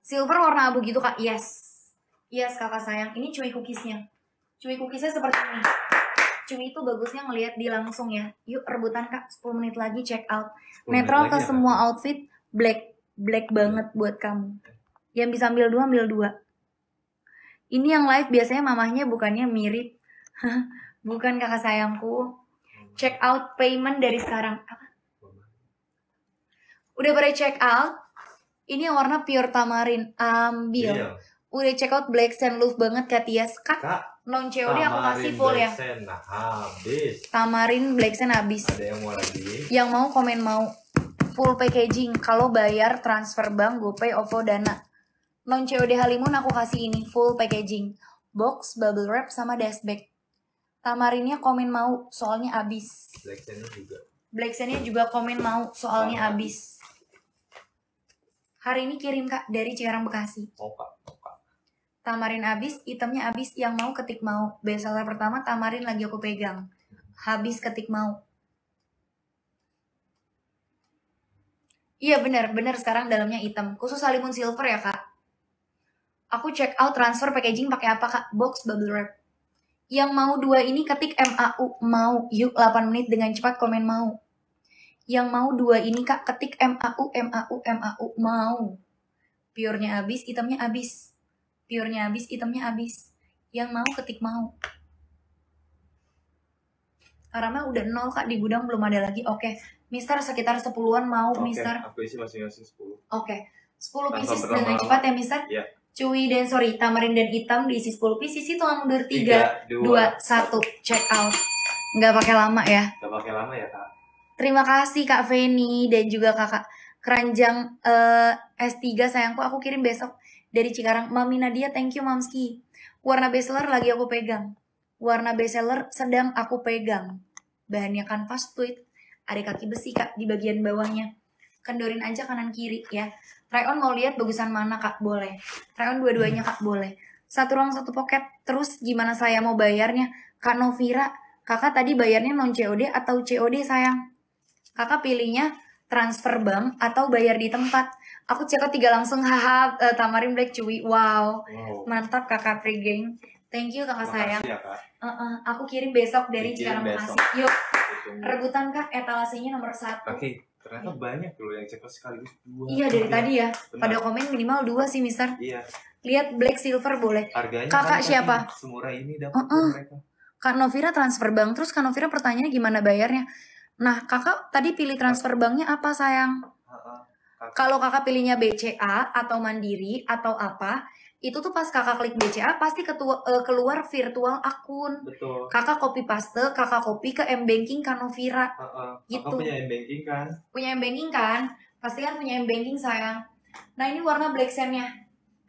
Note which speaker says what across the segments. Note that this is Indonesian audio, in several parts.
Speaker 1: Silver warna abu gitu kak. Yes. Yes kakak sayang. Ini cuy cookiesnya. Cuy cookiesnya seperti ini. cumi itu bagusnya ngelihat di langsung ya. Yuk rebutan kak. 10 menit lagi check out. Netral ke ya, semua kan? outfit. Black. Black iya. banget buat kamu. Yang bisa ambil dua, ambil dua. Ini yang live biasanya mamahnya bukannya mirip. Bukan kakak sayangku. Check out payment dari sekarang. Udah pada check out? ini yang warna pure tamarin ambil iya. udah check out black sand love banget Katias kak, kak non COD aku kasih full ya nah, tamarin black sand habis ada yang mau lagi yang mau komen mau full packaging kalau bayar transfer bank GoPay OVO Dana non COD Halimun aku kasih ini full packaging box bubble wrap sama dust bag tamarinnya komen mau soalnya habis black sandnya juga black sandnya juga komen mau soalnya habis Hari ini kirim kak dari Cikarang Bekasi. Oh oh, Tamarin abis, itemnya abis, yang mau ketik mau. Bestseller pertama tamarin lagi aku pegang. Habis ketik mau. Iya bener, bener sekarang dalamnya item. Khusus salimun silver ya kak. Aku check out transfer packaging pakai apa kak? Box bubble wrap. Yang mau dua ini ketik MAU, mau. Yuk 8 menit dengan cepat komen mau. Yang mau dua ini kak, ketik MAU, MAU, MAU, mau. piurnya habis, itemnya habis. piurnya habis, itemnya habis. Yang mau ketik mau. Karena udah nol kak, di gudang belum ada lagi. Oke, okay. Mister sekitar sepuluhan mau, okay, Mister. Aku isi masih ngasih sepuluh. Oke, okay. 10 pieces dengan cepat ya, Mister. Iya. Yeah. Cuy dan sorry, tamarin dan hitam diisi 10 pieces itu mundur tiga, 3 satu. 2, 1. Check out. Nggak pakai lama ya? Nggak pakai lama ya, Kak. Terima kasih Kak Feni dan juga Kakak Keranjang uh, eh, S3 sayangku aku kirim besok dari Cikarang. Mami Nadia, thank you Mamski. Warna bestseller lagi aku pegang. Warna bestseller sedang aku pegang. Bahannya kanvas tweed, ada kaki besi Kak di bagian bawahnya. Kendorin aja kanan kiri ya. Try on mau lihat bagusan mana Kak? Boleh. Try on dua-duanya Kak? Boleh. Satu ruang satu poket. Terus gimana saya mau bayarnya? Kak Novira, Kakak tadi bayarnya non COD atau COD sayang? kakak pilihnya transfer bank atau bayar di tempat aku cek tiga langsung haha eh, tamarin black cuy wow. wow mantap kakak pre geng thank you kakak Makasih ya, sayang ya, kak. uh -uh. aku kirim besok dari Cikarang kasih. yuk rebutan kak etalasenya nomor satu oke okay. ternyata ya. banyak loh yang cek sekaligus dua iya dari ya. tadi ya Benar. pada komen minimal dua sih mister iya lihat black silver boleh Harganya kakak kan siapa semurah ini dapat uh -uh. mereka Kak Novira transfer bank terus Kak Novira pertanyaannya gimana bayarnya? Nah, kakak tadi pilih transfer banknya apa sayang? Kalau kakak pilihnya BCA atau Mandiri atau apa, itu tuh pas kakak klik BCA pasti ketua, uh, keluar virtual akun. Betul. Kakak copy paste, kakak copy ke M banking kan Novira. Uh, uh. Gitu. Kakak punya M banking kan? Punya M banking kan? Pasti kan punya M banking sayang. Nah, ini warna black sandnya.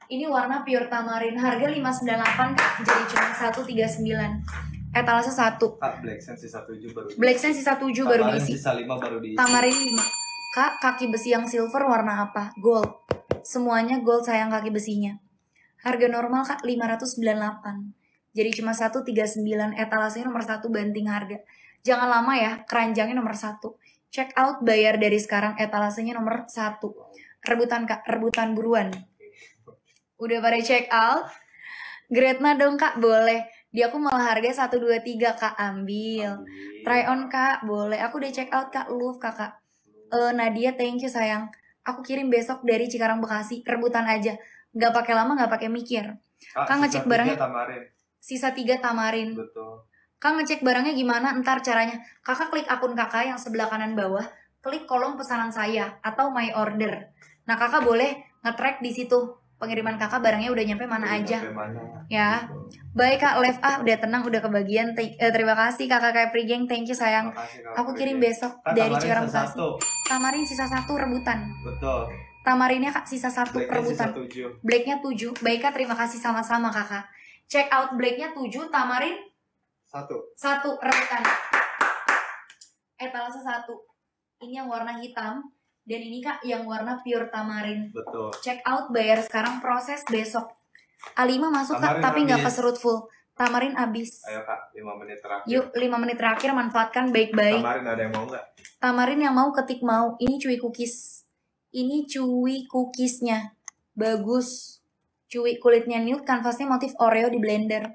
Speaker 1: Ini warna pure tamarin. Harga 598 Kak, jadi cuma 139 etalase satu. Kak, ah, black Sense sisa tujuh baru. Black Sense sisa tujuh baru diisi. sisa lima baru diisi. Tamarin lima. Kak, kaki besi yang silver warna apa? Gold. Semuanya gold sayang kaki besinya. Harga normal kak delapan. Jadi cuma satu tiga sembilan. etalasenya nomor satu banting harga. Jangan lama ya, keranjangnya nomor satu. Check out bayar dari sekarang etalasenya nomor satu. Rebutan kak, rebutan buruan. Udah pada check out? Gretna dong kak, boleh dia aku malah harga 1, 2, 3 kak ambil. ambil. Try on kak, boleh. Aku udah check out kak, love kakak. Uh, eh, Nadia thank you sayang. Aku kirim besok dari Cikarang Bekasi, rebutan aja. Nggak pakai lama, nggak pakai mikir.
Speaker 2: kak, kak ngecek barangnya.
Speaker 1: Tamarin. Sisa tiga tamarin. Betul. Kak ngecek barangnya gimana, ntar caranya. Kakak klik akun kakak yang sebelah kanan bawah, klik kolom pesanan saya atau my order. Nah kakak boleh ngetrack di situ pengiriman kakak barangnya udah nyampe mana udah aja nyampe mana. ya baik kak Lev ah udah tenang udah kebagian T uh, eh, terima kasih kakak Capri geng thank you sayang kasih, aku kirim Geng. besok kak, dari Cikarang Bekasi tamarin sisa satu rebutan betul tamarinnya kak sisa satu Blacknya rebutan sisa tujuh. Blacknya tujuh baik kak terima kasih sama-sama kakak check out Blacknya tujuh tamarin satu satu rebutan etalase eh, satu ini yang warna hitam dan ini kak yang warna pure tamarin betul check out bayar sekarang proses besok A5 masuk tamarin kak tapi nggak keserut full tamarin abis ayo kak 5 menit terakhir yuk 5 menit terakhir manfaatkan baik-baik tamarin ada yang mau nggak tamarin yang mau ketik mau ini cuy cookies ini cuy cookiesnya bagus cuy kulitnya nude kanvasnya motif oreo di blender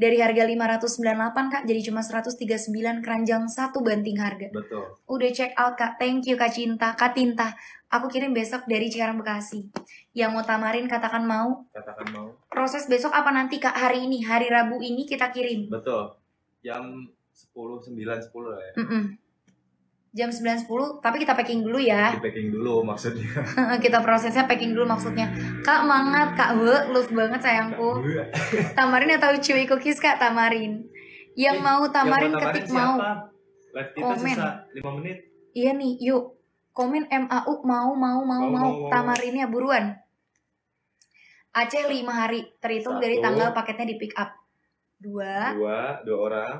Speaker 1: dari harga 598 kak jadi cuma 139 keranjang satu banting harga. Betul. Udah check out kak, thank you kak Cinta, kak Tinta. Aku kirim besok dari Cikarang Bekasi. Yang mau tamarin katakan mau. Katakan mau. Proses besok apa nanti kak hari ini hari Rabu ini kita kirim. Betul. Jam sepuluh sembilan sepuluh ya. Mm -mm jam 9.10 tapi kita packing dulu ya kita packing dulu maksudnya kita prosesnya packing dulu maksudnya kak mangat kak we love banget sayangku tamarin atau cuy cookies kak tamarin yang eh, mau tamarin, yang ketik mau komen lima menit iya nih yuk komen MAU mau mau mau mau, mau, mau. tamarinnya buruan Aceh lima hari terhitung Satu. dari tanggal paketnya di pick up dua dua dua orang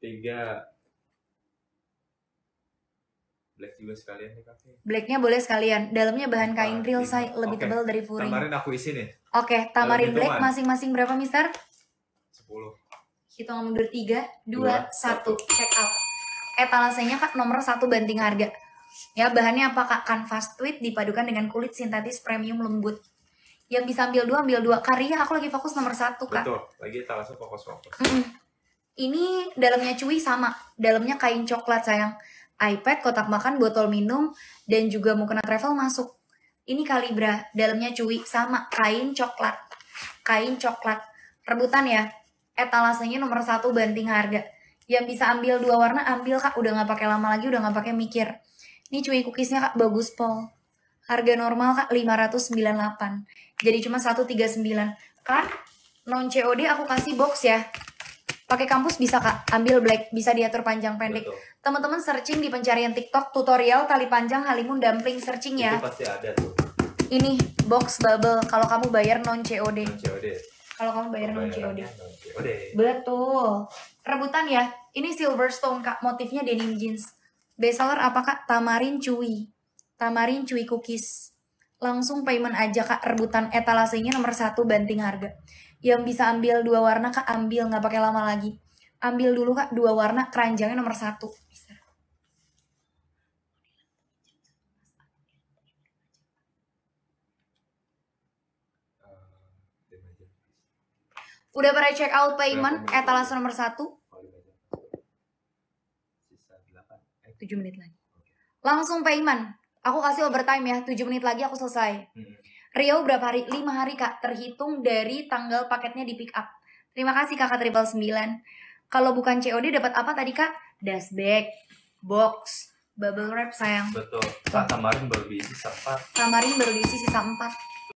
Speaker 1: tiga black juga sekalian nih kakek blacknya boleh sekalian dalamnya bahan kain real size lebih okay. tebal dari furing tamarin aku isi nih oke okay, tamarin black masing-masing berapa mister sepuluh hitungan mundur tiga dua satu check out etalasenya eh, kak nomor satu banting harga ya bahannya apa kak kanvas tweed dipadukan dengan kulit sintetis premium lembut yang bisa ambil dua ambil dua karya aku lagi fokus nomor satu kak betul lagi talasnya fokus fokus mm ini dalamnya cuy sama, dalamnya kain coklat sayang. iPad, kotak makan, botol minum, dan juga mukena travel masuk. Ini kalibra, dalamnya cuy sama, kain coklat. Kain coklat, rebutan ya. Etalasenya nomor satu banting harga. Yang bisa ambil dua warna, ambil kak. Udah nggak pakai lama lagi, udah nggak pakai mikir. Ini cuy cookiesnya kak, bagus pol. Harga normal kak 598. Jadi cuma 139. Kan non COD aku kasih box ya pakai kampus bisa kak ambil black bisa diatur panjang pendek teman-teman searching di pencarian tiktok tutorial tali panjang halimun dumpling searching ya itu pasti ada tuh ini box bubble kalau kamu bayar non COD, COD. kalau kamu bayar non COD. non COD betul rebutan ya ini silverstone kak motifnya denim jeans bestseller apa kak tamarin cuy tamarin cuy cookies langsung payment aja kak rebutan etalasenya nomor satu banting harga yang bisa ambil dua warna kak ambil nggak pakai lama lagi ambil dulu kak dua warna keranjangnya nomor satu Udah pernah check out payment etalase nomor satu? 7 menit lagi. Langsung payment aku kasih overtime ya 7 menit lagi aku selesai hmm. Rio berapa hari 5 hari kak terhitung dari tanggal paketnya di pick up terima kasih kakak triple 9 kalau bukan COD dapat apa tadi kak bag, box bubble wrap sayang betul kak kamarin baru diisi sisa 4 kamarin baru diisi sisa 4